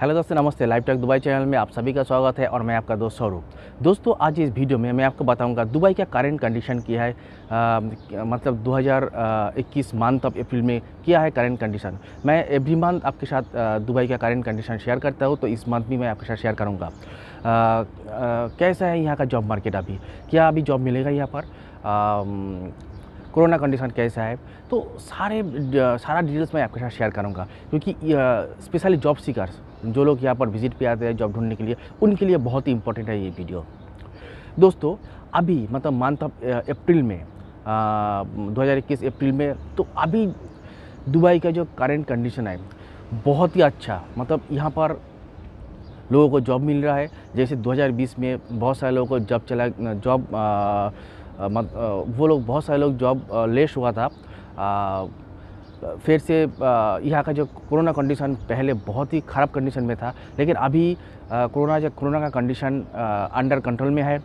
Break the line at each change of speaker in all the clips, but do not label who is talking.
hello दोस्तों नमस्ते live take Dubai channel में आप सभी का स्वागत है और मैं आपका दोस्त सौरभ दोस्तों आज इस वीडियो में मैं आपको बताऊंगा दुबई का करेंट कंडीशन क्या है आ, मतलब 2021 मंथ ऑफ अप्रैल में क्या है करेंट कंडीशन मैं एवरी मंथ आपके साथ दुबई का करेंट कंडीशन शेयर करता हूँ तो इस मंथ भी मैं आपके साथ शेयर करूँगा कैसा है यहाँ का जॉब मार्केट अभी क्या अभी जॉब मिलेगा यहाँ पर कोरोना कंडीशन कैसा है तो सारे सारा डिटेल्स मैं आपके साथ शेयर करूँगा क्योंकि स्पेशली जॉब सीकर्स जो लोग यहाँ पर विजिट पे आते हैं जॉब ढूंढने के लिए उनके लिए बहुत ही इंपॉर्टेंट है ये वीडियो दोस्तों अभी मतलब मंथ ऑफ अप्रैल में दो हज़ार इक्कीस अप्रैल में तो अभी दुबई का जो करेंट कंडीशन है बहुत ही अच्छा मतलब यहाँ पर लोगों को जॉब मिल रहा है जैसे 2020 में बहुत सारे लोगों को जॉब चला जॉब मत वो लोग बहुत सारे लोग जॉब लेस हुआ था आ, फिर से यहाँ का जो कोरोना कंडीशन पहले बहुत ही ख़राब कंडीशन में था लेकिन अभी कोरोना जो कोरोना का कंडीशन अंडर कंट्रोल में है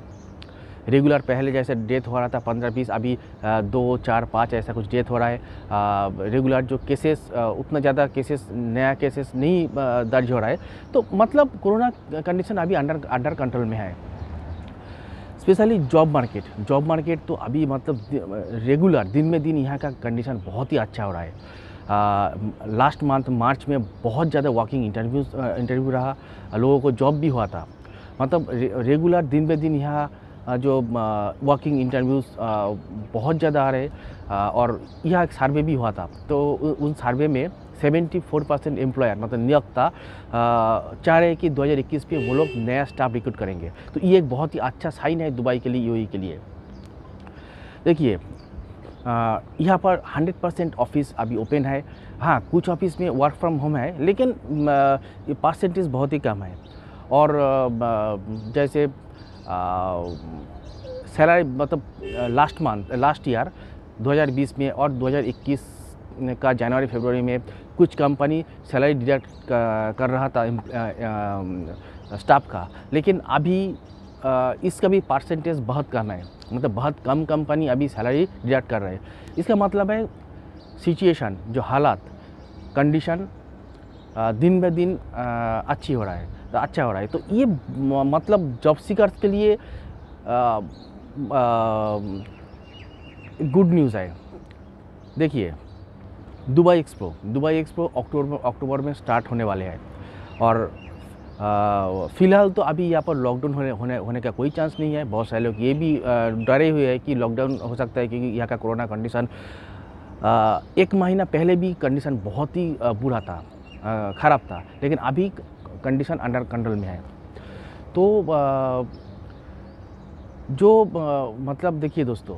रेगुलर पहले जैसे डेथ हो रहा था पंद्रह बीस अभी दो चार पाँच ऐसा कुछ डेथ हो रहा है रेगुलर जो केसेस उतना ज़्यादा केसेस नया केसेस नहीं दर्ज हो रहा है तो मतलब कोरोना कंडीशन अभी अंडर अंडर कंट्रोल में है specially job market job market तो अभी मतलब रेगुलर दिन में दिन यहाँ का कंडीशन बहुत ही अच्छा हो रहा है लास्ट मंथ मार्च में बहुत ज़्यादा वॉकिंग इंटरव्यू इंटरव्यू रहा लोगों को जॉब भी हुआ था मतलब रे, रेगुलर दिन ब दिन यहाँ जो वॉकिंग इंटरव्यूज़ बहुत ज़्यादा आ रहे और यह एक सर्वे भी हुआ था तो उन सर्वे में सेवेंटी फोर परसेंट एम्प्लॉयर मतलब नियोक्ता चाह रहे हैं कि इक्कीस में वो लोग नया स्टाफ रिक्रूट करेंगे तो ये एक बहुत ही अच्छा साइन है दुबई के लिए यू e के लिए देखिए यहाँ पर 100 परसेंट ऑफिस अभी ओपन है हाँ कुछ ऑफिस में वर्क फ्रॉम होम है लेकिन परसेंटेज बहुत ही कम है और जैसे सैलरी मतलब लास्ट मंथ लास्ट ईयर 2020 में और 2021 का जनवरी फरवरी में कुछ कंपनी सैलरी डिडक्ट कर रहा था स्टाफ का लेकिन अभी इसका भी परसेंटेज बहुत कम है मतलब बहुत कम कंपनी अभी सैलरी डिडक्ट कर रहे हैं इसका मतलब है सिचुएशन जो हालात कंडीशन दिन ब दिन अच्छी हो रहा है तो अच्छा हो रहा है तो ये मतलब जॉब सीकर्स के लिए गुड न्यूज़ है देखिए दुबई एक्सपो दुबई एक्सपो अक्टूबर में अक्टूबर में स्टार्ट होने वाले हैं और फ़िलहाल तो अभी यहाँ पर लॉकडाउन होने होने होने का कोई चांस नहीं है बहुत सारे लोग ये भी डरे हुए हैं कि लॉकडाउन हो सकता है क्योंकि यहाँ का कोरोना कंडीशन एक महीना पहले भी कंडीशन बहुत ही बुरा था ख़राब था लेकिन अभी कंडीशन अंडर कंट्रोल में है तो जो मतलब देखिए दोस्तों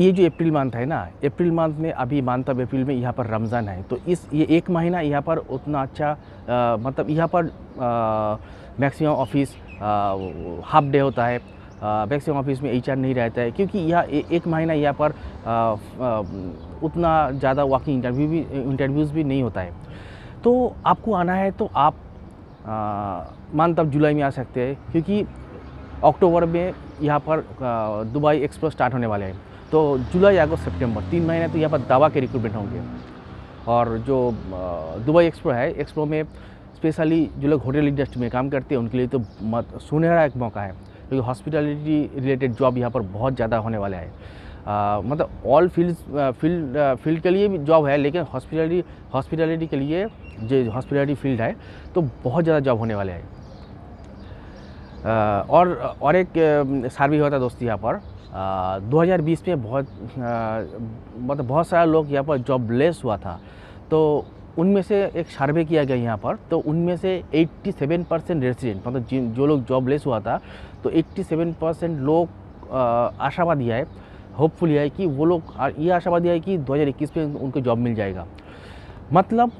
ये जो अप्रैल मंथ है ना अप्रैल मंथ में अभी मानता अप्रैल में यहाँ पर रमज़ान है तो इस ये एक महीना यहाँ पर उतना अच्छा आ, मतलब यहाँ पर मैक्सिमम ऑफिस हाफ डे होता है मैक्सिमम ऑफिस में एच नहीं रहता है क्योंकि यह एक महीना यहाँ पर आ, आ, उतना ज़्यादा वॉकिंग इंटरव्यू भी इंटरव्यूज़ भी नहीं होता है तो आपको आना है तो आप मानता जुलाई में आ सकते हैं क्योंकि अक्टूबर में यहाँ पर दुबई एक्सप्रेस स्टार्ट होने वाले हैं तो जुलाई अगस्त सेप्टेम्बर तीन महीने तो यहाँ पर दवा के रिक्रूटमेंट होंगे और जो दुबई एक्सप्रो है एक्सप्रो में स्पेशली जो लोग होटल इंडस्ट्री में काम करते हैं उनके लिए तो मत सुनहरा एक मौका है क्योंकि हॉस्पिटलिटी रिलेटेड जॉब यहाँ पर बहुत ज़्यादा होने वाला है आ, मतलब ऑल फील्ड फील्ड फील्ड के लिए भी जॉब है लेकिन हॉस्पिटलिटी हॉस्पिटलिटी के लिए जो हॉस्पिटलिटी फील्ड है तो बहुत ज़्यादा जॉब होने वाले हैं और और एक सर्वे हुआ था दोस्त यहाँ पर 2020 में बहुत मतलब बहुत सारा लोग यहाँ पर जॉबलेस हुआ था तो उनमें से एक सर्वे किया गया यहाँ पर तो उनमें से 87 परसेंट रेसिडेंट मतलब जिन जो लोग जॉबलेस हुआ था तो 87 परसेंट लोग आशावादी है होपफुल है कि वो लोग ये आशावादी है कि 2021 में उनको जॉब मिल जाएगा मतलब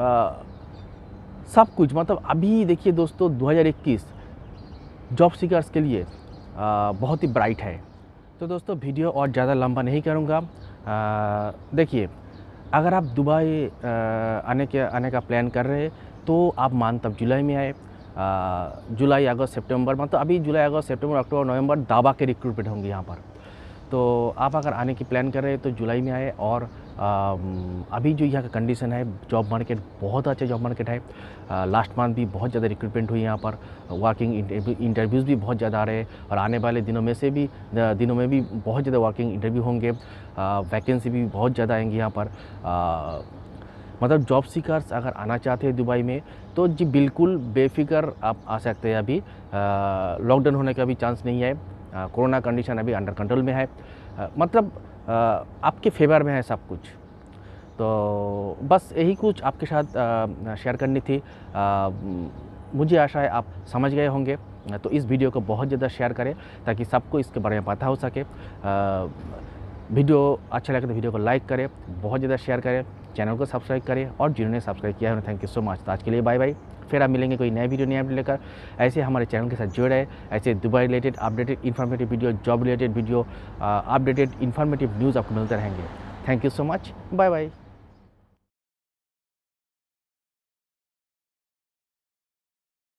आ, सब कुछ मतलब अभी देखिए दोस्तों 2021 जॉब सीकर्स के लिए बहुत ही ब्राइट है तो दोस्तों वीडियो और ज़्यादा लंबा नहीं करूँगा देखिए अगर आप दुबई आने के आने का प्लान कर रहे तो आप मान तब जुलाई में आए जुलाई अगस्त सितंबर मतलब अभी जुलाई अगस्त सितंबर अक्टूबर नवंबर दावा के रिक्रूटमेंट होंगे यहाँ पर तो आप अगर आने की प्लान कर रहे हैं तो जुलाई में आए और Um, अभी जो यहाँ का कंडीशन है जॉब मार्केट बहुत अच्छा जॉब मार्केट है लास्ट uh, मंथ भी बहुत ज़्यादा रिक्रूटमेंट हुई यहाँ पर वर्किंग इंटरव्यूज़ भी बहुत ज़्यादा आ रहे हैं और आने वाले दिनों में से भी दिनों में भी बहुत ज़्यादा वर्किंग इंटरव्यू होंगे वैकेंसी uh, भी बहुत ज़्यादा आएंगी यहाँ पर uh, मतलब जॉब सीकर्स अगर आना चाहते हैं दुबई में तो जी बिल्कुल बेफिक्र आप आ सकते हैं अभी लॉकडाउन होने का भी चांस नहीं है कोरोना कंडीशन अभी अंडर कंट्रोल में है मतलब आपके फेवर में है सब कुछ तो बस यही कुछ आपके साथ शेयर करनी थी मुझे आशा है आप समझ गए होंगे तो इस वीडियो को बहुत ज़्यादा शेयर करें ताकि सबको इसके बारे में पता हो सके वीडियो अच्छा लगे तो वीडियो को लाइक करें बहुत ज़्यादा शेयर करें चैनल को सब्सक्राइब करें और जिन्होंने सब्सक्राइब किया है थैंक यू सो मच आज के लिए बाय बाय फिर आप मिलेंगे कोई नए वीडियो नया वीडियो लेकर ऐसे हमारे चैनल के साथ जुड़े रहे ऐसे Dubai related updated informative video job related video updated informative news आपको मिलते रहेंगे thank you so much bye bye